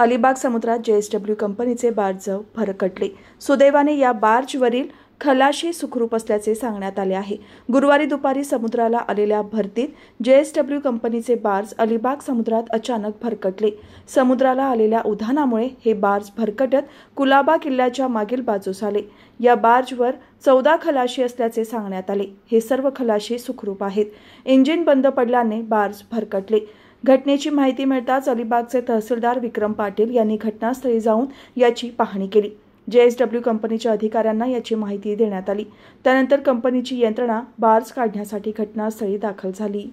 अलिबाग समुद्रात जेएसडब्ल्यू कंपनीचे बार्ज भरकटले सुदैवाने या बार्जवरील खलाशी सुखरूप असल्याचे सांगण्यात आले आहे गुरुवारी दुपारी समुद्राला आलेल्या भरतीत जे एस डब्ल्यू कंपनीचे बार्ज अलिबाग समुद्रात अचानक भरकटले समुद्राला आलेल्या उधानामुळे हे बार्ज भरकटत कुलाबा किल्ल्याच्या मागील बाजूस आले या बार्जवर चौदा खलाशी असल्याचे सांगण्यात आले हे सर्व खलाशी सुखरूप आहेत इंजिन बंद पडल्याने बार्ज भरकटले घटनेची माहिती मिळताच अलिबागचे तहसीलदार विक्रम पाटील यांनी घटनास्थळी जाऊन याची पाहणी केली जेएसडब्ल्यू कंपनीच्या अधिकाऱ्यांना याची माहिती देण्यात आली त्यानंतर कंपनीची यंत्रणा बार्स काढण्यासाठी घटनास्थळी दाखल झाली